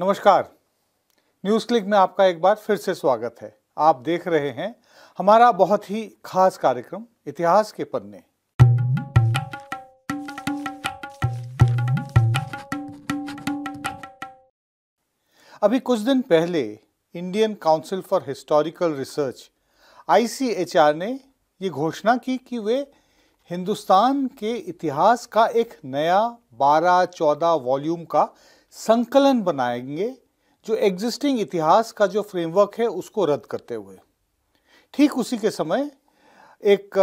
नमस्कार news click में आपका एक बार फिर से स्वागत है आप देख रहे हैं हमारा बहुत ही खास कार्यक्रम इतिहास के पन्ने अभी कुछ दिन पहले Indian council for historical research ICHR ने ये घोषणा की कि वे हिंदुस्तान के इतिहास का एक नया 12-14 वॉल्यूम का संकलन बनाएंगे जो एग्जिस्टिंग इतिहास का जो फ्रेमवर्क है उसको रद्द करते हुए ठीक उसी के समय एक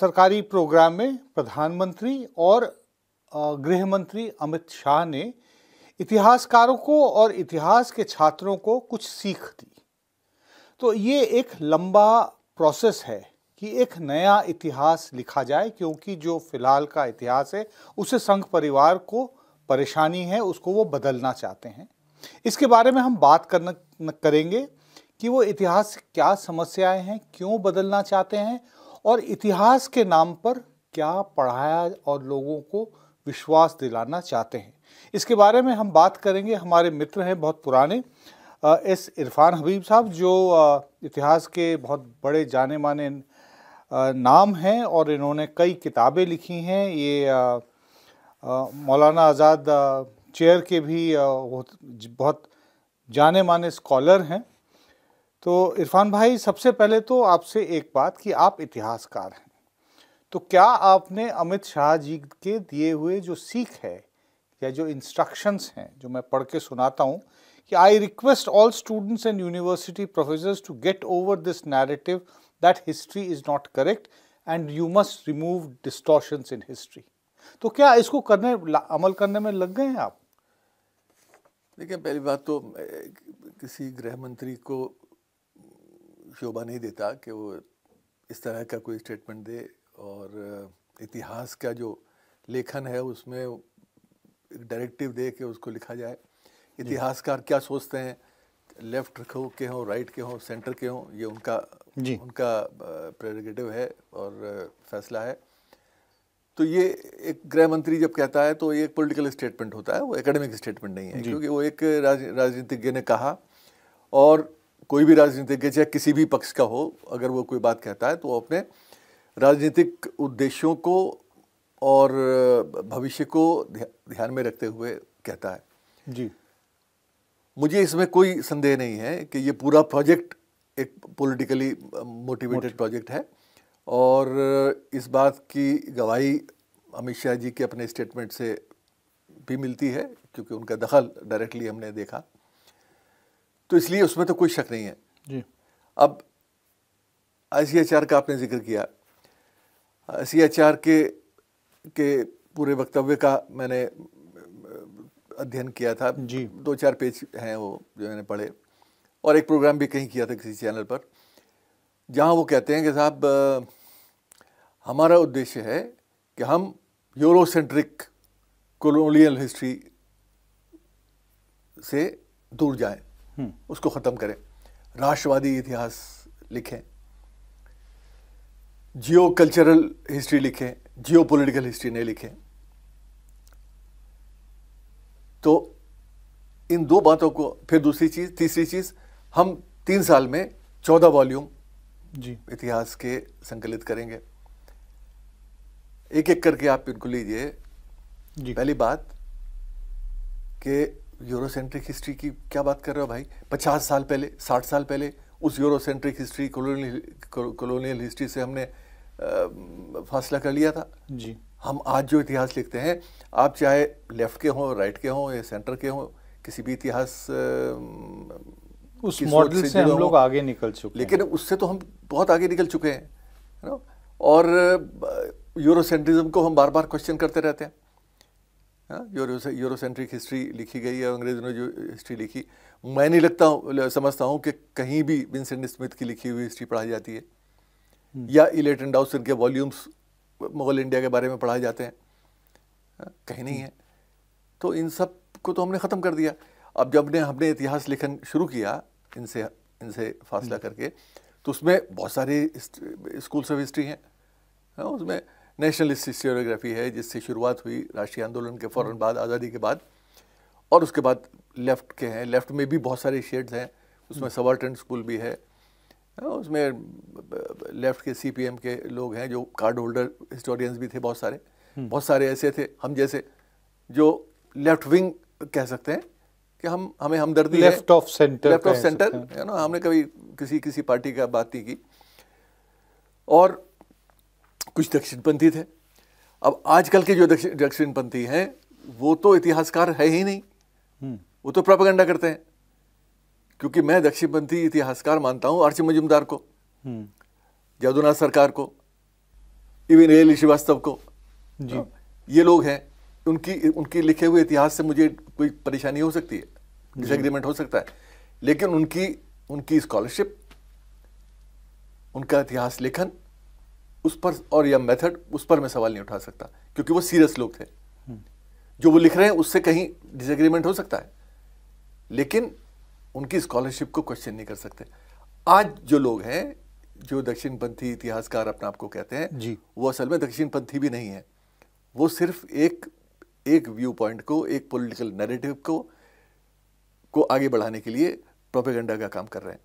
सरकारी प्रोग्राम में प्रधानमंत्री और गृह मंत्री अमित शाह ने इतिहासकारों को और इतिहास के छात्रों को कुछ सीख दी तो ये एक लंबा प्रोसेस है कि एक नया इतिहास लिखा जाए क्योंकि जो फिलहाल का इतिहास है उसे संघ परिवार को परेशानी है उसको वो बदलना चाहते हैं इसके बारे में हम बात करना करेंगे कि वो इतिहास क्या समस्याएं हैं क्यों बदलना चाहते हैं और इतिहास के नाम पर क्या पढ़ाया और लोगों को विश्वास दिलाना चाहते हैं इसके बारे में हम बात करेंगे हमारे मित्र हैं बहुत पुराने एस इरफान हबीब साहब जो इतिहास के बहुत बड़े जाने माने नाम हैं और इन्होंने कई किताबें लिखी हैं ये मौलाना आज़ाद चेयर के भी बहुत जाने माने स्कॉलर हैं तो इरफान भाई सबसे पहले तो आपसे एक बात कि आप इतिहासकार हैं तो क्या आपने अमित शाह जी के दिए हुए जो सीख है या जो इंस्ट्रक्शंस हैं जो मैं पढ़ के सुनाता हूँ कि I request all students and university professors to get over this narrative that history is not correct and you must remove distortions in history तो क्या इसको करने अमल करने में लग गए हैं आप देखिए पहली बात तो किसी गृह मंत्री को शोभा नहीं देता कि वो इस तरह का कोई स्टेटमेंट दे और इतिहास का जो लेखन है उसमें डायरेक्टिव दे के उसको लिखा जाए इतिहासकार क्या सोचते हैं लेफ्ट हो के हों राइट के हों सेंटर के हों ये उनका जी। उनका प्रेरगेटिव है और फैसला है तो ये एक गृह मंत्री जब कहता है तो ये एक पॉलिटिकल स्टेटमेंट होता है वो एकेडमिक स्टेटमेंट नहीं है क्योंकि वो एक राज, राजनीतिज्ञ ने कहा और कोई भी राजनीतिज्ञ चाहे किसी भी पक्ष का हो अगर वो कोई बात कहता है तो वो अपने राजनीतिक उद्देश्यों को और भविष्य को ध्यान में रखते हुए कहता है जी मुझे इसमें कोई संदेह नहीं है कि ये पूरा प्रोजेक्ट एक पॉलिटिकली मोटिवेटेड प्रोजेक्ट है और इस बात की गवाही अमित शाह जी के अपने स्टेटमेंट से भी मिलती है क्योंकि उनका दखल डायरेक्टली हमने देखा तो इसलिए उसमें तो कोई शक नहीं है जी अब आई सी का आपने जिक्र किया आई सी के के पूरे वक्तव्य का मैंने अध्ययन किया था जी दो चार पेज हैं वो जो मैंने पढ़े और एक प्रोग्राम भी कहीं किया था किसी चैनल पर जहाँ वो कहते हैं कि साहब हमारा उद्देश्य है कि हम यूरोसेंट्रिक कॉलोनियल हिस्ट्री से दूर जाएं हम्म। उसको ख़त्म करें राष्ट्रवादी इतिहास लिखें जियो कल्चरल हिस्ट्री लिखें जियो पोलिटिकल हिस्ट्री नहीं लिखें तो इन दो बातों को फिर दूसरी चीज़ तीसरी चीज़ हम तीन साल में चौदह वॉल्यूम जी इतिहास के संकलित करेंगे एक एक करके आप इनको लीजिए पहली बात कि यूरोसेंट्रिक हिस्ट्री की क्या बात कर रहे हो भाई पचास साल पहले साठ साल पहले उस Eurocentric history colonial colonial history से हमने फासला कर लिया था जी हम आज जो इतिहास लिखते हैं आप चाहे लेफ्ट के हों राइट के हों या सेंटर के हों किसी भी इतिहास उस मॉडल से, से हम लोग आगे निकल चुके लेकिन उससे तो हम बहुत आगे निकल चुके हैं ना और यूरोसेंट्रिज्म uh, को हम बार बार क्वेश्चन करते रहते हैं यूरो यूरोसेंट्रिक हिस्ट्री लिखी गई है अंग्रेजों ने जो हिस्ट्री लिखी मैं नहीं लगता हूँ समझता हूँ कि कहीं भी विंसेंट स्मिथ की लिखी हुई हिस्ट्री पढ़ाई जाती है हम्म। या इलेट एंड डाउसर के वॉल्यूम्स मुगल इंडिया के बारे में पढ़ाए जाते हैं हाँ, कहीं नहीं हम्म। है तो इन सब को तो हमने ख़त्म कर दिया अब जब ने हमने इतिहास लिखन शुरू किया इनसे इनसे फासला हम्म। करके तो उसमें बहुत सारी स्कूल्स ऑफ हिस्ट्री हैं है, हाँ, उसमें नेशनल हिस्ट्रोग्राफी है जिससे शुरुआत हुई राष्ट्रीय आंदोलन के फ़ौर हम्म। बाद आज़ादी के बाद और उसके बाद लेफ़्ट के हैं लेफ़्ट में भी बहुत सारे शेड्स हैं उसमें हम्म। सवाल्टन स्कूल भी है हाँ, उसमें लेफ़्ट के सीपीएम के लोग हैं जो कार्ड होल्डर हिस्टोरियंस भी थे बहुत सारे बहुत सारे ऐसे थे हम जैसे जो लेफ़्ट विंग कह सकते हैं कि हम हमें हमदर्दी left of centre left of centre है ना हमने कभी किसी किसी पार्टी का बात नहीं की और कुछ दक्षिणपंथी थे अब आजकल के जो दक्षिणपंथी हैं वो तो इतिहासकार है ही नहीं हम्म। वो तो प्रोपागेंडा करते हैं क्योंकि मैं दक्षिणपंथी इतिहासकार मानता हूँ आरसी मजुमदार को हम्म। जादूनाथ सरकार को इवन एल श्रीवास्तव को जी ये लोग हैं उनकी उनके लिखे हुए इतिहास से मुझे कोई परेशानी हो सकती है डिसएग्रीमेंट हो सकता है लेकिन उनकी उनकी स्कॉलरशिप उनका इतिहास लेखन उस पर और या मेथड उस पर मैं सवाल नहीं उठा सकता क्योंकि वो सीरियस लोग थे हम्म। जो वो लिख रहे हैं उससे कहीं डिसएग्रीमेंट हो सकता है लेकिन उनकी स्कॉलरशिप को क्वेश्चन नहीं कर सकते आज जो लोग हैं जो दक्षिणपंथी इतिहासकार अपने आप को कहते हैं जी वो असल में दक्षिणपंथी भी नहीं है वो सिर्फ एक एक व्यू पॉइंट को एक पॉलिटिकल नैरेटिव को को आगे बढ़ाने के लिए प्रोपेगेंडा का काम कर रहे हैं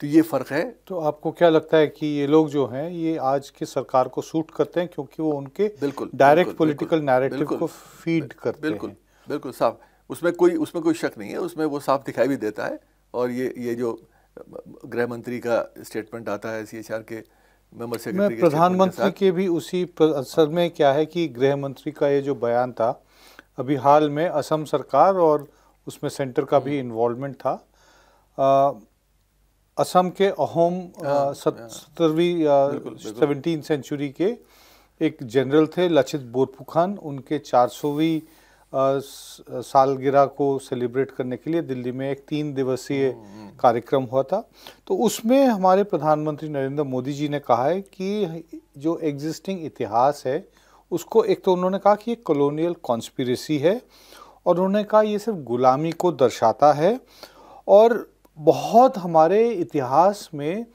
तो ये फ़र्क है तो आपको क्या लगता है कि ये लोग जो हैं ये आज की सरकार को सूट करते हैं क्योंकि वो उनके बिल्कुल डायरेक्ट पॉलिटिकल नैरेटिव को फीड करते बिल्कुल, हैं बिल्कुल बिल्कुल साफ उसमें कोई उसमें कोई शक नहीं है उसमें वो साफ दिखाई भी देता है और ये ये जो गृह मंत्री का स्टेटमेंट आता है सी के मैं प्रधानमंत्री के भी उसी असर में क्या है कि गृह मंत्री का ये जो बयान था अभी हाल में असम सरकार और उसमें सेंटर का भी इन्वॉल्वमेंट हम्म। था आ, असम के अहोम हाँ, हाँ। सत्तरवीं सेवनटीन सेंचुरी के एक जनरल थे लचित बोरफुखान उनके चार सौवीं सालगिरह को सेलिब्रेट करने के लिए दिल्ली में एक तीन दिवसीय हम्म, हम्म। कार्यक्रम हुआ था तो उसमें हमारे प्रधानमंत्री नरेंद्र मोदी जी ने कहा है कि जो एग्जिस्टिंग इतिहास है उसको एक तो उन्होंने कहा कि ये कॉलोनियल कॉन्स्पिरेसी है और उन्होंने कहा ये सिर्फ गुलामी को दर्शाता है और बहुत हमारे इतिहास में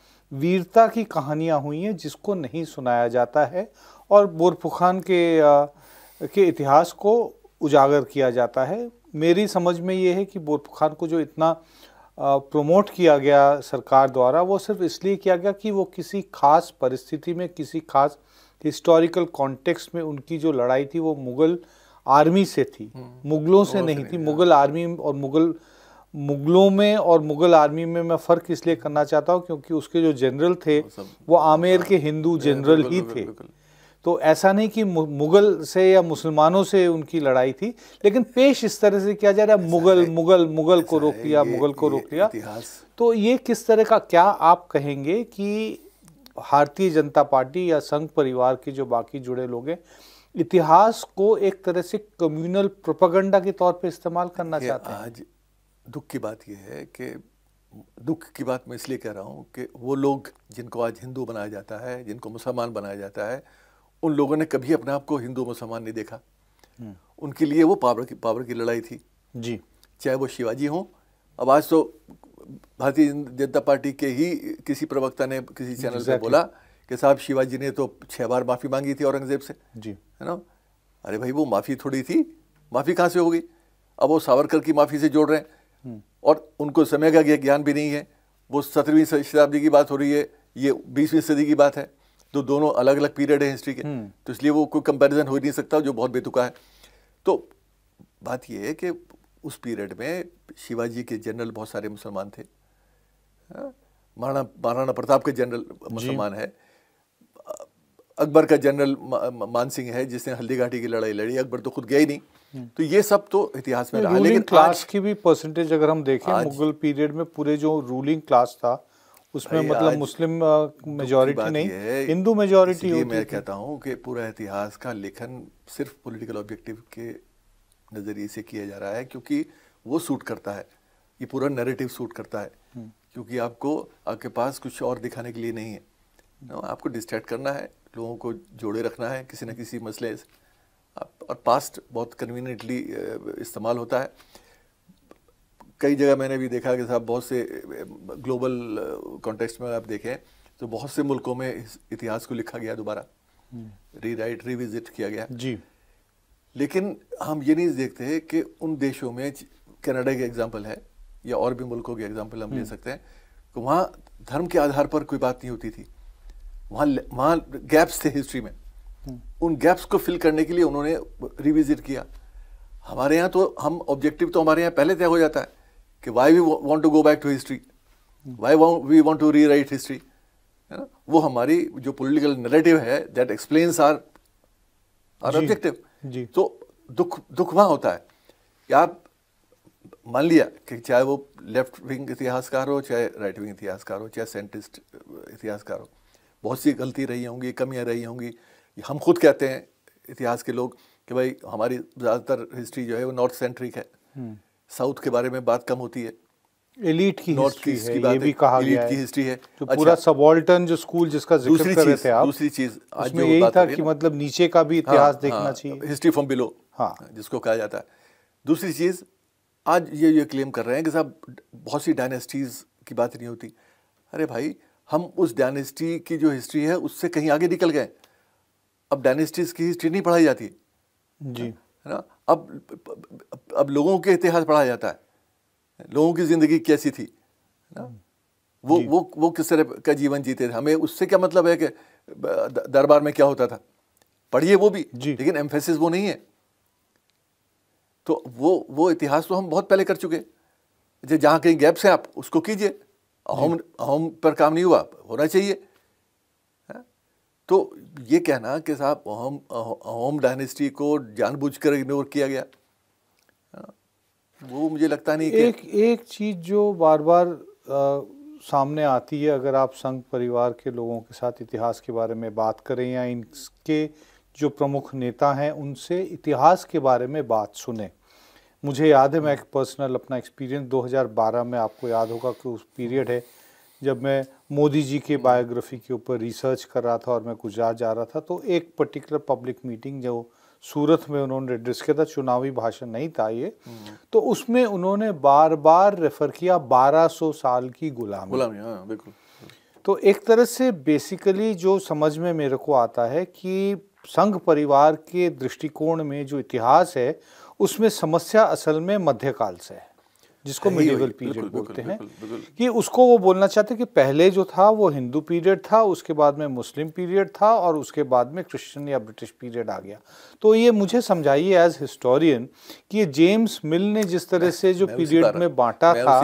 वीरता की कहानियाँ हुई हैं जिसको नहीं सुनाया जाता है और बोरफुखान के के इतिहास को उजागर किया जाता है मेरी समझ में ये है कि बोरखान को जो इतना प्रमोट किया गया सरकार द्वारा वो सिर्फ इसलिए किया गया कि वो किसी खास परिस्थिति में किसी खास हिस्टोरिकल कॉन्टेक्स्ट में उनकी जो लड़ाई थी वो मुग़ल आर्मी से थी हम्म। मुग़लों से नहीं थी मुग़ल आर्मी हाँ। और मुग़ल मुग़लों में और मुग़ल आर्मी में मैं फ़र्क इसलिए करना चाहता हूँ क्योंकि उसके जो जनरल थे वो आमेर के हिंदू जनरल हाँ, ही थे तो ऐसा नहीं कि मुगल से या मुसलमानों से उनकी लड़ाई थी लेकिन पेश इस तरह से किया जा रहा है मुगल मुगल मुगल को रोक लिया मुगल को रोक लिया तो ये किस तरह का क्या आप कहेंगे कि भारतीय जनता पार्टी या संघ परिवार के जो बाकी जुड़े लोग हैं इतिहास को एक तरह से कम्युनल प्रोपागंडा के तौर पे इस्तेमाल करना चाहते हैं आज दुख की बात यह है कि दुख की बात मैं इसलिए कह रहा हूँ कि वो लोग जिनको आज हिंदू बनाया जाता है जिनको मुसलमान बनाया जाता है उन लोगों ने कभी अपने आप को हिंदू मुसलमान नहीं देखा हम्म। उनके लिए वो पावर की पावर की लड़ाई थी जी चाहे वो शिवाजी हों अब आज तो भारतीय जनता पार्टी के ही किसी प्रवक्ता ने किसी चैनल से बोला कि साहब शिवाजी ने तो छह बार माफ़ी मांगी थी औरंगजेब से जी है ना अरे भाई वो माफ़ी थोड़ी थी माफ़ी कहाँ से होगी अब वो सावरकर की माफ़ी से जोड़ रहे हैं हम्म। और उनको समय का ज्ञान भी नहीं है वो सत्रहवीं शताब्दी की बात हो रही है ये बीसवीं सदी की बात है तो दोनों अलग अलग पीरियड है हिस्ट्री के हम्म। तो इसलिए वो कोई कंपैरिजन हो ही नहीं सकता जो बहुत बेतुका है तो बात यह है कि उस पीरियड में शिवाजी के जनरल बहुत सारे मुसलमान थे हाँ, महाराणा महाराणा प्रताप के जनरल मुसलमान है अकबर का जनरल मान सिंह है जिसने हल्दी घाटी की लड़ाई लड़ी अकबर तो खुद गया ही नहीं हम्म। तो ये सब तो इतिहास में रहा लेकिन क्लास की भी परसेंटेज अगर हम देखें मुगल पीरियड में पूरे जो रूलिंग क्लास था उसमें मतलब मुस्लिम मेजोरिटी नहीं हिंदू मेजोरिटी मैं कहता हूँ कि पूरा इतिहास का लेखन सिर्फ पॉलिटिकल ऑब्जेक्टिव के नज़रिए से किया जा रहा है क्योंकि वो सूट करता है ये पूरा नैरेटिव सूट करता है हम्म। क्योंकि आपको आपके पास कुछ और दिखाने के लिए नहीं है ना आपको डिस्ट्रैक्ट करना है लोगों को जोड़े रखना है किसी न किसी मसले से और पास्ट बहुत कन्वीनियंटली इस्तेमाल होता है कई जगह मैंने भी देखा कि साहब बहुत से ग्लोबल कॉन्टेक्स्ट uh, में आप देखें तो बहुत से मुल्कों में इतिहास को लिखा गया दोबारा री राइट रिविजिट किया गया जी लेकिन हम ये नहीं देखते कि उन देशों में कनाडा के एग्जाम्पल है या और भी मुल्कों के एग्जाम्पल हम ले हम्म। सकते हैं तो वहाँ धर्म के आधार पर कोई बात नहीं होती थी वहाँ वहाँ गैप्स थे हिस्ट्री में हम्म। उन गैप्स को फिल करने के लिए उन्होंने रिविजिट किया हमारे यहाँ तो हम ऑब्जेक्टिव तो हमारे यहाँ पहले तय हो जाता है कि why we want to go back to history why we want to rewrite history है ना वो हमारी जो पोलिटिकल नरेटिव है that explains are are objective तो दुख दुख वहाँ होता है कि आप मान लिया कि चाहे वो लेफ्ट विंग इतिहासकार हो चाहे राइट विंग इतिहासकार हो चाहे सेंटिस्ट इतिहासकार हो बहुत सी गलती रही होंगी कमियाँ रही होंगी हम खुद कहते हैं इतिहास के लोग कि भाई हमारी ज़्यादातर हिस्ट्री जो है वो नॉर्थ सेंट्रिक है हम्म। साउथ के बारे में बात कम होती है एलीट की नॉर्थ की, की ये भी कहा गया है की हिस्ट्री है जो अच्छा, पूरा सबॉल्टन जो स्कूल जिसका जिक्र कर रहे थे आप दूसरी चीज आज में यही था कि मतलब नीचे का भी हाँ, इतिहास देखना हाँ, चाहिए हिस्ट्री फ्रॉम बिलो हाँ जिसको कहा जाता है दूसरी चीज आज ये ये क्लेम कर रहे हैं कि साहब बहुत सी डायनेस्टीज की बात नहीं होती अरे भाई हम उस डायनेस्टी की जो हिस्ट्री है उससे कहीं आगे निकल गए अब डायनेस्टीज की हिस्ट्री नहीं पढ़ाई जाती जी है ना अब अब लोगों के इतिहास पढ़ा जाता है लोगों की ज़िंदगी कैसी थी हम्म। वो वो वो किस तरह का जीवन जीते थे हमें उससे क्या मतलब है कि दरबार में क्या होता था पढ़िए वो भी लेकिन एम्फेसिस वो नहीं है तो वो वो इतिहास तो हम बहुत पहले कर चुके जहाँ कहीं गैप्स हैं आप उसको कीजिए होम होम पर काम नहीं हुआ होना चाहिए तो ये कहना कि साहब ओम ओम डायनेस्टी को जानबूझकर इग्नोर किया गया हाँ, वो मुझे लगता नहीं एक कि... एक चीज़ जो बार बार आ, सामने आती है अगर आप संघ परिवार के लोगों के साथ इतिहास के बारे में बात करें या इनके जो प्रमुख नेता हैं उनसे इतिहास के बारे में बात सुने मुझे याद है मैं एक पर्सनल अपना एक्सपीरियंस 2012 में आपको याद होगा कि उस पीरियड है जब मैं मोदी जी के बायोग्राफी के ऊपर रिसर्च कर रहा था और मैं गुजरात जा रहा था तो एक पर्टिकुलर पब्लिक मीटिंग जो सूरत में उन्होंने एड्रेस किया था चुनावी भाषण नहीं था ये तो उसमें उन्होंने बार बार रेफर किया 1200 साल की गुलामी गुलामी हाँ बिल्कुल तो एक तरह से बेसिकली जो समझ में मेरे को आता है कि संघ परिवार के दृष्टिकोण में जो इतिहास है उसमें समस्या असल में मध्यकाल से है जिसको मिडिवल पीरियड बोलते हैं कि उसको वो बोलना चाहते कि पहले जो था वो हिंदू पीरियड था उसके बाद में मुस्लिम पीरियड था और उसके बाद में क्रिश्चियन या ब्रिटिश पीरियड आ गया तो ये मुझे समझाइए एज हिस्टोरियन कि ये जेम्स मिल ने जिस तरह से जो पीरियड में बांटा था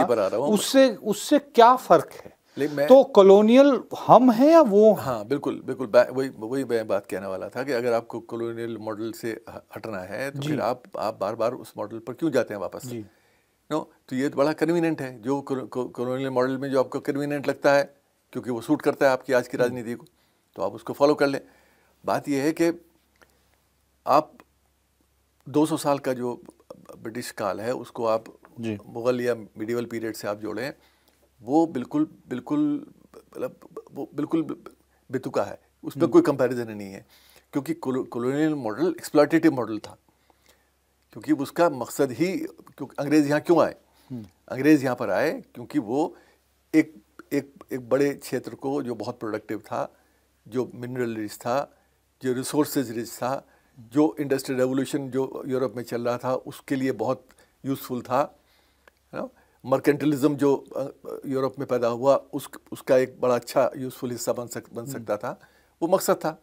उससे उससे क्या फ़र्क है तो कॉलोनियल हम हैं या वो हाँ बिल्कुल बिल्कुल वही वही मैं बात कहने वाला था कि अगर आपको कॉलोनियल मॉडल से हटना है तो फिर आप आप बार बार उस मॉडल पर क्यों जाते हैं वापस जी। नो तो ये तो बड़ा कन्वीनियंट है जो कॉलोनियल मॉडल में जो आपको कन्वीनियंट लगता है क्योंकि वो सूट करता है आपकी आज की हम्म। राजनीति को तो आप उसको फॉलो कर लें बात यह है कि आप 200 साल का जो ब्रिटिश काल है उसको आप मुगल या मिडिवल पीरियड से आप जोड़ें वो बिल्कुल बिल्कुल मतलब वो बिल्कुल बेतुका है उस पर हम्म। कोई कंपैरिजन नहीं है क्योंकि कॉलोनियल मॉडल एक्सप्लाटेटिव मॉडल था क्योंकि उसका मकसद ही क्योंकि अंग्रेज यहाँ क्यों आए हम्म। अंग्रेज यहाँ पर आए क्योंकि वो एक एक एक बड़े क्षेत्र को जो बहुत प्रोडक्टिव था जो मिनरल रिच था जो रिसोर्सेज रिच था जो इंडस्ट्रियल रेवोल्यूशन जो यूरोप में चल रहा था उसके लिए बहुत यूज़फुल था मर्केंटलिज्म जो यूरोप में पैदा हुआ उस उसका एक बड़ा अच्छा यूज़फुल हिस्सा बन सक बन हम्म। सकता था वो मकसद था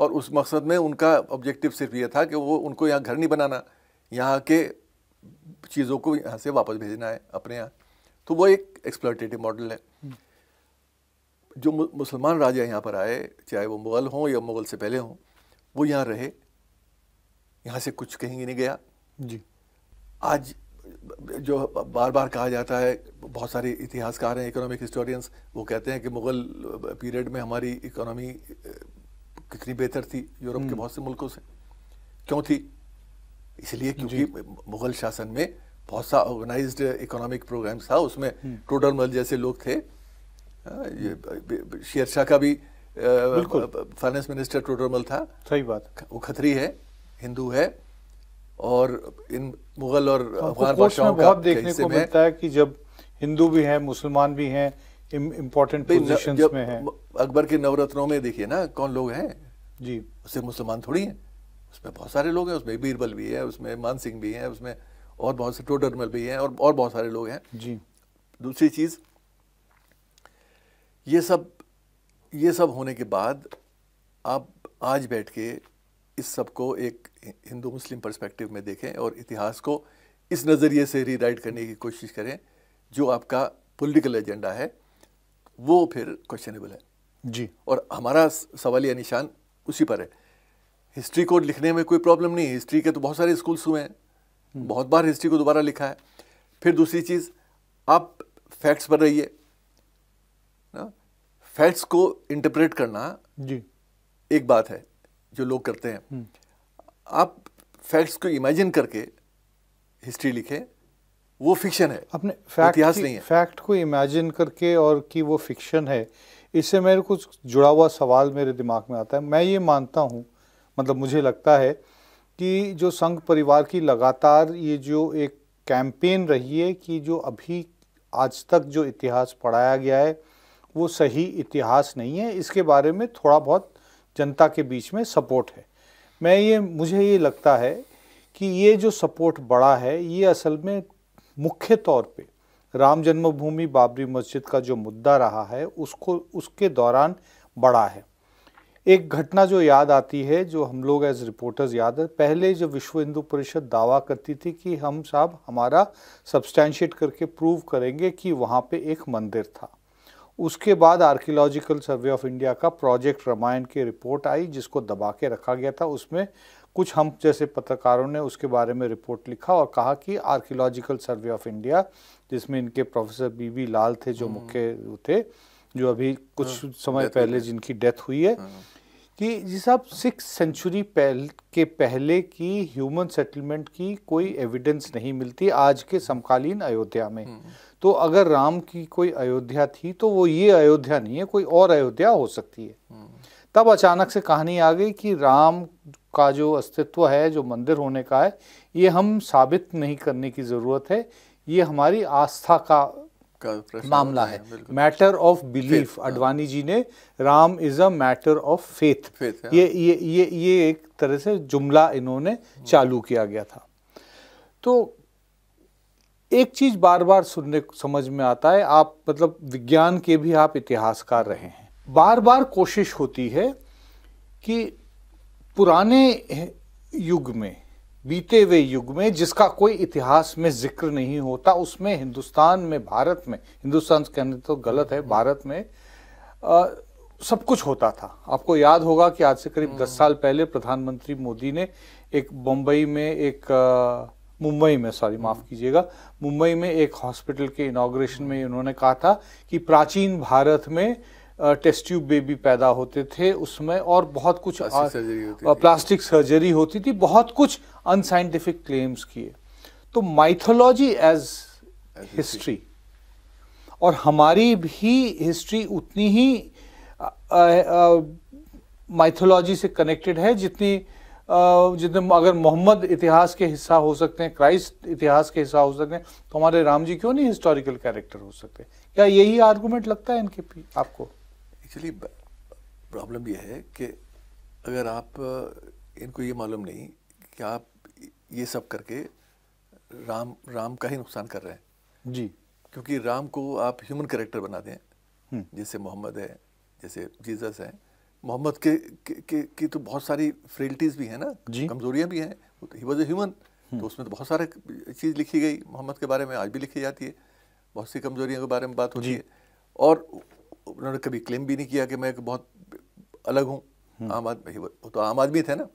और उस मकसद में उनका ऑब्जेक्टिव सिर्फ ये था कि वो उनको यहाँ घर नहीं बनाना यहाँ के चीज़ों को यहाँ से वापस भेजना है अपने यहाँ तो वो एक एक्सप्लोटेटिव मॉडल है जो मुसलमान राजा यहाँ पर आए चाहे वो मुग़ल हों या मुग़ल से पहले हों वो यहाँ रहे यहाँ से कुछ कहीं नहीं गया जी आज जो बार बार कहा जाता है बहुत सारे इतिहासकार हैं इकोनॉमिक हिस्टोरियंस वो कहते हैं कि मुग़ल पीरियड में हमारी इकोनॉमी कितनी बेहतर थी यूरोप के हम्म। बहुत से मुल्कों से क्यों थी इसलिए क्योंकि मुगल शासन में बहुत सा ऑर्गेनाइज इकोनॉमिक प्रोग्राम था उसमें हम्म। टोडरमल जैसे लोग थे शेर शाह का भी फाइनेंस मिनिस्टर टोडरमल था सही बात वो खतरी है हिंदू है और इन मुगल और हाँ, तो अफगान बादशाहों का देखने को मिलता है कि जब हिंदू भी हैं मुसलमान भी हैं इम्पोर्टेंट पोजीशंस में हैं अकबर के नवरत्नों में देखिए ना कौन लोग हैं जी उसे मुसलमान थोड़ी हैं उसमें बहुत सारे लोग हैं उसमें बीरबल भी है उसमें मान सिंह भी हैं उसमें और बहुत से टोडरमल भी हैं और और बहुत सारे लोग हैं जी दूसरी चीज़ ये सब ये सब होने के बाद आप आज बैठ के इस सब को एक हिंदू मुस्लिम पर्सपेक्टिव में देखें और इतिहास को इस नज़रिए से रीराइट करने की कोशिश करें जो आपका पॉलिटिकल एजेंडा है वो फिर क्वेश्चनेबल है जी और हमारा सवालिया निशान उसी पर है हिस्ट्री को लिखने में कोई प्रॉब्लम नहीं हिस्ट्री के तो बहुत सारे स्कूल्स हुए हैं हम्म। बहुत बार हिस्ट्री को दोबारा लिखा है फिर दूसरी चीज़ आप फैक्ट्स पर रहिए ना फैक्ट्स को इंटरप्रेट करना जी एक बात है जो लोग करते हैं हम्म। आप फैक्ट्स को इमेजिन करके हिस्ट्री लिखें वो फिक्शन है अपने फैक्ट इतिहास नहीं है फैक्ट को इमेजिन करके और कि वो फिक्शन है इससे मेरे कुछ जुड़ा हुआ सवाल मेरे दिमाग में आता है मैं ये मानता हूँ मतलब मुझे लगता है कि जो संघ परिवार की लगातार ये जो एक कैंपेन रही है कि जो अभी आज तक जो इतिहास पढ़ाया गया है वो सही इतिहास नहीं है इसके बारे में थोड़ा बहुत जनता के बीच में सपोर्ट है मैं ये मुझे ये लगता है कि ये जो सपोर्ट बड़ा है ये असल में मुख्य तौर पे राम जन्मभूमि बाबरी मस्जिद का जो मुद्दा रहा है उसको उसके दौरान बड़ा है एक घटना जो याद आती है जो हम लोग एज रिपोर्टर्स याद है पहले जो विश्व हिंदू परिषद दावा करती थी कि हम साहब हमारा सब्सटैंशिएट करके प्रूव करेंगे कि वहाँ पे एक मंदिर था उसके बाद आर्कियोलॉजिकल सर्वे ऑफ इंडिया का प्रोजेक्ट रामायण की रिपोर्ट आई जिसको दबा के रखा गया था उसमें कुछ हम जैसे पत्रकारों ने उसके बारे में रिपोर्ट लिखा और कहा कि आर्कियोलॉजिकल सर्वे ऑफ इंडिया जिसमें इनके प्रोफेसर बी बी लाल थे जो हम्म। मुख्य थे जो अभी कुछ हाँ। समय पहले जिनकी डेथ हुई है हाँ। कि जी साहब सिक्स सेंचुरी पहल के पहले की ह्यूमन सेटलमेंट की कोई एविडेंस नहीं मिलती आज के समकालीन अयोध्या में हाँ। तो अगर राम की कोई अयोध्या थी तो वो ये अयोध्या नहीं है कोई और अयोध्या हो सकती है तब अचानक से कहानी आ गई कि राम का जो अस्तित्व है जो मंदिर होने का है ये हम साबित नहीं करने की ज़रूरत है ये हमारी आस्था का का मामला है matter of belief Advani ji ने Ram is a matter of faith ये ये ये ये एक तरह से जुमला इन्होंने चालू किया गया था तो एक चीज बार बार सुनने समझ में आता है आप मतलब विज्ञान के भी आप इतिहासकार रहे हैं बार बार कोशिश होती है कि पुराने युग में बीते हुए युग में जिसका कोई इतिहास में जिक्र नहीं होता उसमें हिंदुस्तान में भारत में हिंदुस्तान कहने तो गलत है भारत में आ, सब कुछ होता था आपको याद होगा कि आज से करीब हम्म। दस साल पहले प्रधानमंत्री मोदी ने एक बम्बई में एक मुंबई में सॉरी माफ हम्म। कीजिएगा मुंबई में एक हॉस्पिटल के इनाग्रेशन में उन्होंने कहा था कि प्राचीन भारत में टेस्ट ट्यूब बेबी पैदा होते थे उसमें और बहुत कुछ प्लास्टिक सर्जरी होती प्लास्टिक सर्जरी होती थी बहुत कुछ अनसाइंटिफिक क्लेम्स किए तो माइथोलॉजी एज हिस्ट्री और हमारी भी हिस्ट्री उतनी ही माइथोलॉजी से कनेक्टेड है जितनी जितने अगर मोहम्मद इतिहास के हिस्सा हो सकते हैं क्राइस्ट इतिहास के हिस्सा हो सकते हैं तो हमारे राम जी क्यों नहीं हिस्टोरिकल कैरेक्टर हो सकते क्या यही आर्गुमेंट लगता है इनके आपको एक्चुअली प्रॉब्लम यह है कि अगर आप इनको ये मालूम नहीं कि आप ये सब करके राम राम का ही नुकसान कर रहे हैं जी क्योंकि राम को आप ह्यूमन करेक्टर बना दें हम्म। जैसे मोहम्मद है जैसे जीसस है मोहम्मद के, के, की तो बहुत सारी फ्रेल्टीज भी है ना कमजोरियां भी हैं ही वॉज ए ह्यूमन तो उसमें तो बहुत सारे चीज़ लिखी गई मोहम्मद के बारे में आज भी लिखी जाती है बहुत सी कमजोरियों के बारे में बात होती है और उन्होंने कभी क्लेम भी नहीं किया कि मैं बहुत अलग हूँ हम्म। आम आदमी तो आम आदमी थे ना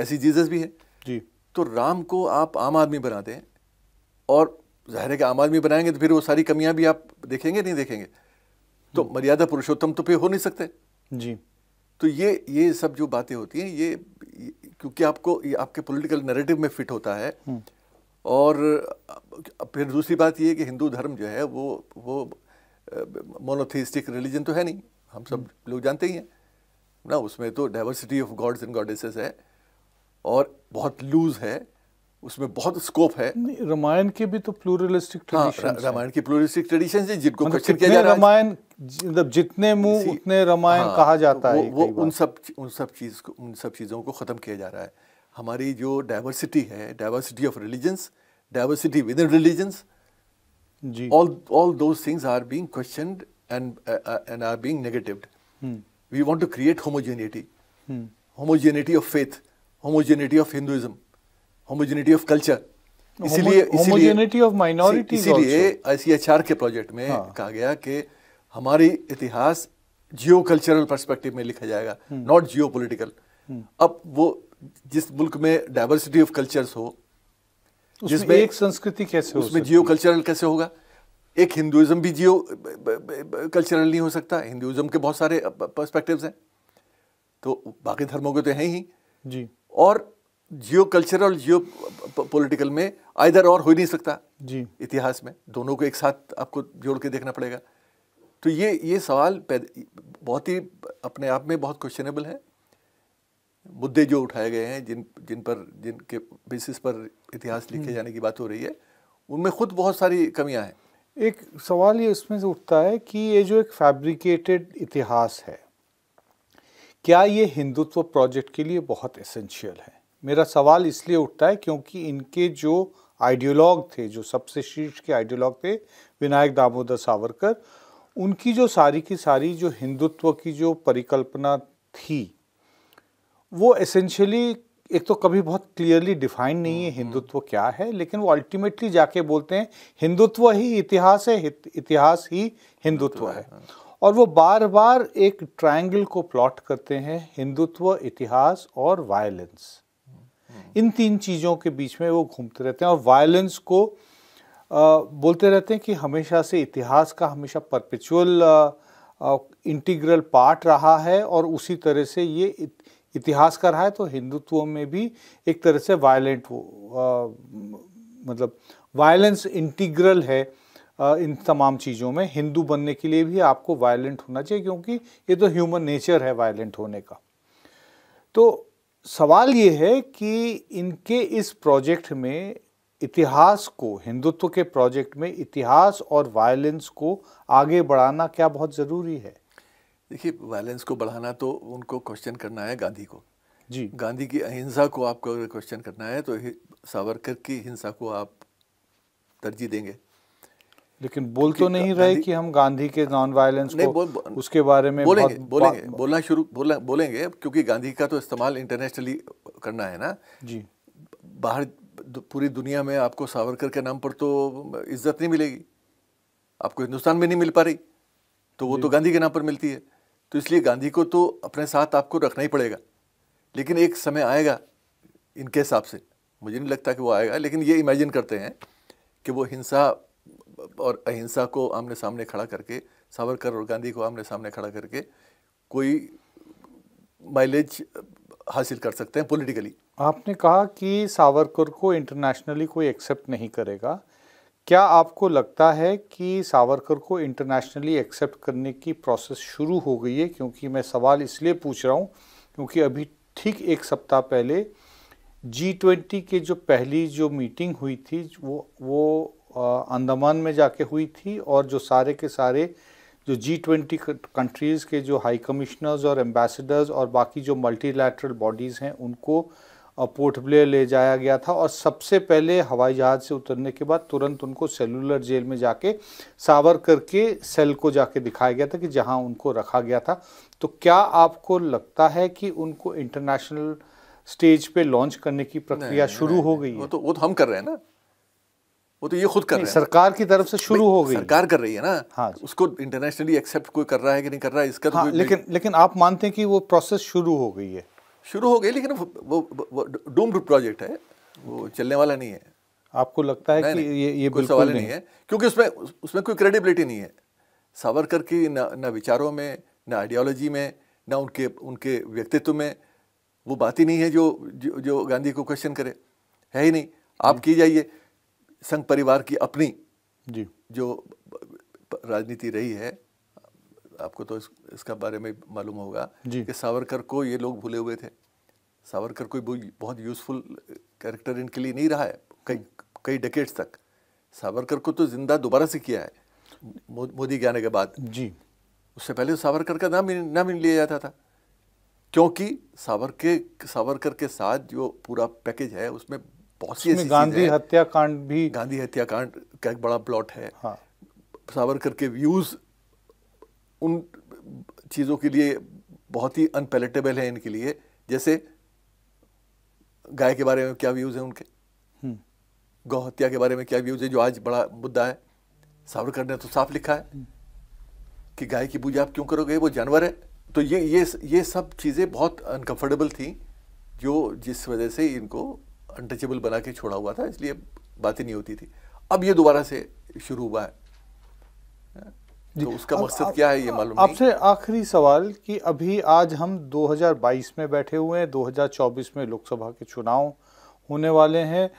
ऐसी जीसस भी है जी तो राम को आप आम आदमी बना दें और जाहिर है कि आम आदमी बनाएंगे तो फिर वो सारी कमियां भी आप देखेंगे नहीं देखेंगे तो हम्म। मर्यादा पुरुषोत्तम तो फिर हो नहीं सकते जी तो ये ये सब जो बातें होती हैं ये, ये क्योंकि आपको ये आपके पॉलिटिकल नैरेटिव में फिट होता है हम्म। और फिर दूसरी बात ये कि हिंदू धर्म जो है वो वो मोनोथीस्टिक रिलीजन तो है नहीं हम सब hmm. लोग जानते ही हैं ना उसमें तो diversity of gods and goddesses है और बहुत लूज है उसमें बहुत स्कोप है रामायण के भी तो प्लूरलिस्टिक हाँ, रामायण की प्लूरिस्टिक ट्रेडिशन है जिनको मतलब किया जा रहा रामायण मतलब जितने मुंह उतने रामायण हाँ, कहा जाता वो, है वो उन सब उन सब चीज को उन सब चीज़ों को ख़त्म किया जा रहा है हमारी जो डाइवर्सिटी है diversity of religions diversity within religions all all those things are being questioned and uh, uh, and are being negatived hmm. we want to create homogeneity hmm. homogeneity of faith homogeneity of hinduism homogeneity of culture इसीलिए homogeneity of minority इसीलिए ICHR के project में हाँ. कहा गया कि हमारी इतिहास जियो कल्चरल पर्सपेक्टिव में लिखा जाएगा नॉट जियो पोलिटिकल अब वो जिस मुल्क में डाइवर्सिटी ऑफ कल्चर्स हो जिसमें एक संस्कृति कैसे उसमें जियो कल्चरल कैसे होगा एक हिंदुज़म भी जियो कल्चरल नहीं हो सकता हिंदुज़म के बहुत सारे पर्सपेक्टिव्स हैं तो बाकी धर्मों के तो हैं ही जी और जियो कल्चरल और जियो पोलिटिकल में आइधर और हो ही नहीं सकता जी इतिहास में दोनों को एक साथ आपको जोड़ के देखना पड़ेगा तो ये ये सवाल बहुत ही अपने आप में बहुत क्वेश्चनेबल है मुद्दे जो उठाए गए हैं जिन जिन पर जिनके बेसिस पर इतिहास लिखे हम्म। जाने की बात हो रही है उनमें खुद बहुत सारी कमियां हैं एक सवाल ये उसमें से उठता है कि ये जो एक फैब्रिकेटेड इतिहास है क्या ये हिंदुत्व प्रोजेक्ट के लिए बहुत एसेंशियल है मेरा सवाल इसलिए उठता है क्योंकि इनके जो आइडियोलॉग थे जो सबसे शीर्ष के आइडियोलॉग थे विनायक दामोदर सावरकर उनकी जो सारी की सारी जो हिंदुत्व की जो परिकल्पना थी वो एसेंशियली एक तो कभी बहुत क्लियरली डिफाइंड नहीं है हम्म, हम्म। हिंदुत्व क्या है लेकिन वो अल्टीमेटली जाके बोलते हैं हिंदुत्व ही इतिहास है इतिहास ही हिंदुत्व है हाँ। और वो बार बार एक ट्रायंगल को प्लॉट करते हैं हिंदुत्व इतिहास और वायलेंस हम्म। इन तीन चीज़ों के बीच में वो घूमते रहते हैं और वायलेंस को बोलते रहते हैं कि हमेशा से इतिहास का हमेशा परपेचुअल इंटीग्रल पार्ट रहा है और उसी तरह से ये इतिहास का रहा है तो हिंदुत्व में भी एक तरह से वायलेंट वो मतलब वायलेंस इंटीग्रल है आ, इन तमाम चीज़ों में हिंदू बनने के लिए भी आपको वायलेंट होना चाहिए क्योंकि ये तो ह्यूमन नेचर है वायलेंट होने का तो सवाल ये है कि इनके इस प्रोजेक्ट में इतिहास को हिंदुत्व के प्रोजेक्ट में इतिहास और वायलेंस को आगे बढ़ाना क्या बहुत ज़रूरी है देखिए वायलेंस को बढ़ाना तो उनको क्वेश्चन करना है गांधी को जी गांधी की अहिंसा को आपको क्वेश्चन करना है तो सावरकर की हिंसा को आप तरजीह देंगे लेकिन बोल तो नहीं रहे कि हम गांधी के नॉन वायलेंस को बोल, उसके बारे में बोलेंगे बहुत, बोलेंगे बा, बोलना शुरू बोला बोलेंगे क्योंकि गांधी का तो इस्तेमाल इंटरनेशनली करना है ना जी बाहर पूरी दुनिया में आपको सावरकर के नाम पर तो इज्जत नहीं मिलेगी आपको हिंदुस्तान में नहीं मिल पा रही तो वो तो गांधी के नाम पर मिलती है तो इसलिए गांधी को तो अपने साथ आपको रखना ही पड़ेगा लेकिन एक समय आएगा इनके हिसाब से मुझे नहीं लगता कि वो आएगा लेकिन ये इमेजिन करते हैं कि वो हिंसा और अहिंसा को आमने सामने खड़ा करके सावरकर और गांधी को आमने सामने खड़ा करके कोई माइलेज हासिल कर सकते हैं पॉलिटिकली आपने कहा कि सावरकर को इंटरनेशनली कोई एक्सेप्ट नहीं करेगा क्या आपको लगता है कि सावरकर को इंटरनेशनली एक्सेप्ट करने की प्रोसेस शुरू हो गई है क्योंकि मैं सवाल इसलिए पूछ रहा हूँ क्योंकि अभी ठीक एक सप्ताह पहले जी ट्वेंटी के जो पहली जो मीटिंग हुई थी वो वो अंदमान में जाके हुई थी और जो सारे के सारे जो जी ट्वेंटी कंट्रीज़ के जो हाई कमिश्नर्स और एम्बेसडर्स और बाकी जो मल्टीलैटरल बॉडीज़ हैं उनको पोर्ट ब्लेयर ले जाया गया था और सबसे पहले हवाई जहाज़ से उतरने के बाद तुरंत उनको सेलुलर जेल में जाके सावर करके सेल को जाके दिखाया गया था कि जहां उनको रखा गया था तो क्या आपको लगता है कि उनको इंटरनेशनल स्टेज पे लॉन्च करने की प्रक्रिया शुरू हो गई है वो तो वो तो हम कर रहे हैं ना वो तो ये खुद कर रहे हैं सरकार की तरफ से शुरू हो गई सरकार कर रही है ना हाँ तो उसको इंटरनेशनली एक्सेप्ट कोई कर रहा है कि नहीं कर रहा है इसका तो हाँ, तो लेकिन लेकिन आप मानते हैं कि वो प्रोसेस शुरू हो गई है शुरू हो गई लेकिन वो, वो, डूम्ड प्रोजेक्ट है वो चलने वाला नहीं है आपको लगता है कि ये ये कोई सवाल नहीं है क्योंकि उसमें उसमें कोई क्रेडिबिलिटी नहीं है सावरकर की ना ना विचारों में ना आइडियोलॉजी में ना उनके उनके व्यक्तित्व में वो बात ही नहीं है जो जो, जो गांधी को क्वेश्चन करे है ही नहीं आप की जाइए संघ परिवार की अपनी जी जो राजनीति रही है आपको तो इस, इसका बारे में मालूम होगा कि सावरकर को ये लोग भूले हुए थे सावरकर कोई बहुत यूज़फुल कैरेक्टर इनके लिए नहीं रहा है कई कई डेकेट्स तक सावरकर को तो जिंदा दोबारा से किया है मोदी के आने के बाद जी उससे पहले तो सावरकर का नाम नाम लिया जाता था क्योंकि सावरकर सावरकर के साथ जो पूरा पैकेज है उसमें बहुत सी गांधी हत्याकांड भी गांधी हत्याकांड का एक बड़ा प्लॉट है हाँ। सावरकर के व्यूज उन चीज़ों के लिए बहुत ही अनपेलेटेबल है इनके लिए जैसे गाय के बारे में क्या व्यूज़ हैं उनके हम्म। गौ हत्या के बारे में क्या व्यूज़ है जो आज बड़ा मुद्दा है सावरकर ने तो साफ लिखा है हम्म। कि गाय की पूजा आप क्यों करोगे वो जानवर है तो ये ये ये सब चीज़ें बहुत अनकम्फर्टेबल थी जो जिस वजह से इनको अनटचेबल बना के छोड़ा हुआ था इसलिए बातें नहीं होती थी अब ये दोबारा से शुरू हुआ है हाँ। तो उसका मकसद क्या है ये मालूम आपसे आखिरी सवाल कि अभी आज हम 2022 में बैठे हुए हैं 2024 में लोकसभा के चुनाव होने वाले हैं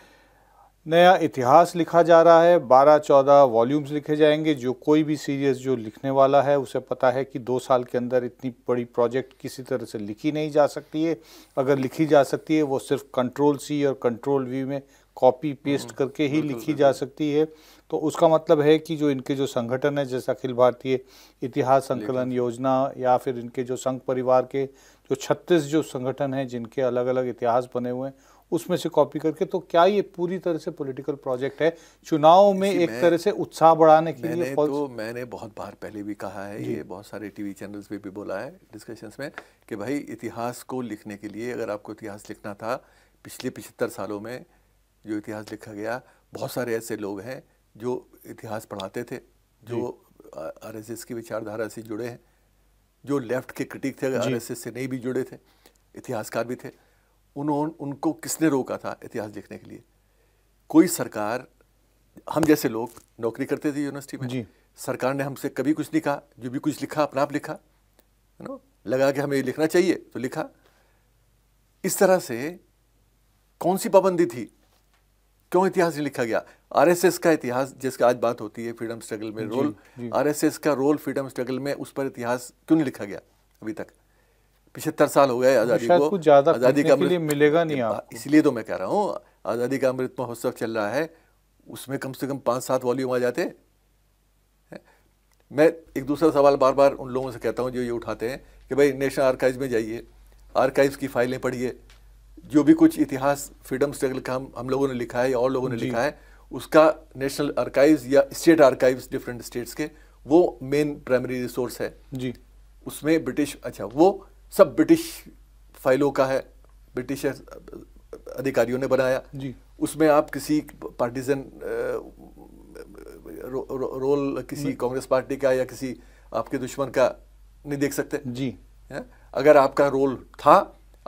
नया इतिहास लिखा जा रहा है 12-14 वॉल्यूम्स लिखे जाएंगे जो कोई भी सीरियस जो लिखने वाला है उसे पता है कि दो साल के अंदर इतनी बड़ी प्रोजेक्ट किसी तरह से लिखी नहीं जा सकती है अगर लिखी जा सकती है वो सिर्फ कंट्रोल सी और कंट्रोल वी में कॉपी पेस्ट हम्म, करके ही लिखी जा सकती है तो उसका मतलब है कि जो इनके जो संगठन है जैसे अखिल भारतीय इतिहास संकलन योजना या फिर इनके जो संघ परिवार के जो छत्तीस जो संगठन हैं जिनके अलग अलग इतिहास बने हुए हैं उसमें से कॉपी करके तो क्या ये पूरी तरह से पॉलिटिकल प्रोजेक्ट है चुनाव में एक तरह से उत्साह बढ़ाने के लिए तो मैंने बहुत बार पहले भी कहा है ये बहुत सारे टीवी चैनल्स में भी बोला है डिस्कशंस में कि भाई इतिहास को लिखने के लिए अगर आपको इतिहास लिखना था पिछले पिछहत्तर सालों में जो इतिहास लिखा गया बहुत सारे ऐसे लोग हैं जो इतिहास पढ़ाते थे जो एस की विचारधारा से जुड़े हैं जो लेफ्ट के क्रिटिक थे एस से नहीं भी जुड़े थे इतिहासकार भी थे उन्होंने उनको किसने रोका था इतिहास लिखने के लिए कोई सरकार हम जैसे लोग नौकरी करते थे यूनिवर्सिटी में जी। सरकार ने हमसे कभी कुछ नहीं कहा जो भी कुछ लिखा अपना आप लिखा है ना लगा कि हमें ये लिखना चाहिए तो लिखा इस तरह से कौन सी पाबंदी थी क्यों इतिहास नहीं लिखा गया आरएसएस का इतिहास जिसका आज बात होती है फ्रीडम स्ट्रगल में रोल आरएसएस का रोल फ्रीडम स्ट्रगल में उस पर इतिहास क्यों नहीं लिखा गया अभी तक पिछहत्तर साल हो गए आज़ादी को आज़ादी का अमृत मिलेगा नहीं इसलिए तो मैं कह रहा हूँ आज़ादी का अमृत महोत्सव चल रहा है उसमें कम से कम पांच सात वॉल्यूम आ जाते मैं एक दूसरा सवाल बार बार उन लोगों से कहता हूँ जो ये उठाते हैं कि भाई नेशनल आर्काइव में जाइए आर्काइव की फाइलें पढ़िए जो भी कुछ इतिहास फ्रीडम स्ट्रगल का हम हम लोगों ने लिखा है या और लोगों ने लिखा है उसका नेशनल आर्काइव्स या स्टेट आर्काइव्स डिफरेंट स्टेट्स के वो मेन प्राइमरी रिसोर्स है जी उसमें ब्रिटिश अच्छा वो सब ब्रिटिश फाइलों का है ब्रिटिश अधिकारियों ने बनाया जी उसमें आप किसी पार्टीजन रो, रो, रोल किसी कांग्रेस पार्टी का या किसी आपके दुश्मन का नहीं देख सकते जी है? अगर आपका रोल था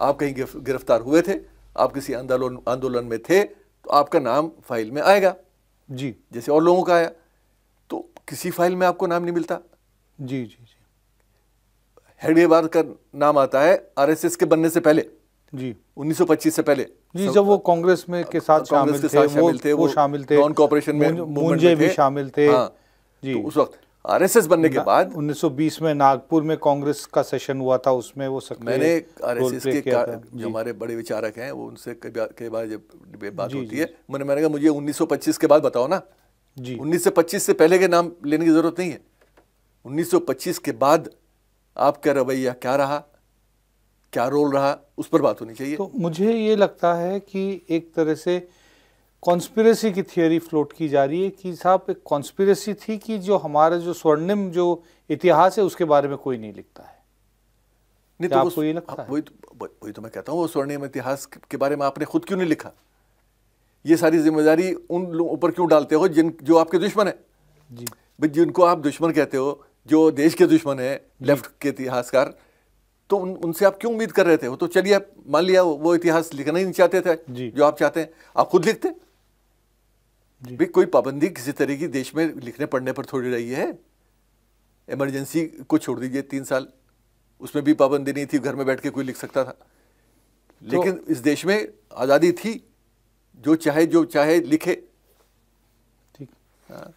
आप कहीं गिरफ्तार हुए थे आप किसी आंदोलन आंदोलन में थे आपका नाम फाइल में आएगा जी जैसे और लोगों का आया तो किसी फाइल में आपको नाम नहीं मिलता जी जी जी हेडेबार का नाम आता है आरएसएस के बनने से पहले जी 1925 से पहले जी जब वो कांग्रेस में के साथ शामिल थे, थे वो शामिल थे नॉन कॉपरेशन में मुंजे भी शामिल थे हाँ, जी तो उस वक्त आरएसएस बनने के बाद 1920 में नागपुर में कांग्रेस का सेशन हुआ था उसमें वो सक्रिय मैंने आरएसएस के जो हमारे बड़े विचारक हैं वो उनसे कई बार जब डिबेट बात होती है मैंने मैंने कहा मुझे 1925 के बाद बताओ ना जी 1925 से पहले के नाम लेने की जरूरत नहीं है 1925 के बाद आपका रवैया क्या रहा क्या रोल रहा उस पर बात होनी चाहिए तो मुझे ये लगता है कि एक तरह से कॉन्स्पिरेसी की थियोरी फ्लोट की जा रही है कि साहब एक कॉन्स्पिरेसी थी कि जो हमारा जो स्वर्णिम जो इतिहास है उसके बारे में कोई नहीं लिखता है नहीं तो आपको ये लगता वही तो वही तो मैं कहता हूँ वो स्वर्णिम इतिहास के बारे में आपने खुद क्यों नहीं लिखा ये सारी जिम्मेदारी उन लोगों पर क्यों डालते हो जिन जो आपके दुश्मन है जी भाई जिनको आप दुश्मन कहते हो जो देश के दुश्मन है लेफ्ट के इतिहासकार तो उन उनसे आप क्यों उम्मीद कर रहे थे वो तो चलिए मान लिया वो इतिहास लिखना ही नहीं चाहते थे जो आप चाहते हैं आप खुद लिखते भी कोई पाबंदी किसी तरह की देश में लिखने पढ़ने पर थोड़ी रही है इमरजेंसी को छोड़ दीजिए तीन साल उसमें भी पाबंदी नहीं थी घर में बैठ के कोई लिख सकता था तो लेकिन तो, इस देश में आज़ादी थी जो चाहे जो चाहे लिखे ठीक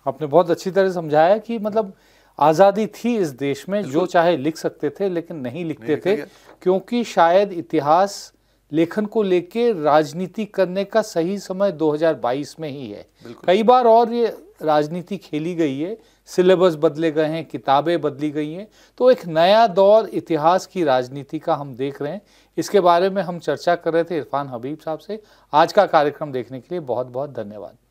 आपने बहुत अच्छी तरह समझाया कि मतलब आज़ादी थी इस देश में जो चाहे लिख सकते थे लेकिन नहीं लिखते नहीं थे क्योंकि शायद इतिहास लेखन को लेके राजनीति करने का सही समय 2022 में ही है कई बार और ये राजनीति खेली गई है सिलेबस बदले गए हैं किताबें बदली गई हैं तो एक नया दौर इतिहास की राजनीति का हम देख रहे हैं इसके बारे में हम चर्चा कर रहे थे इरफान हबीब साहब से आज का कार्यक्रम देखने के लिए बहुत बहुत धन्यवाद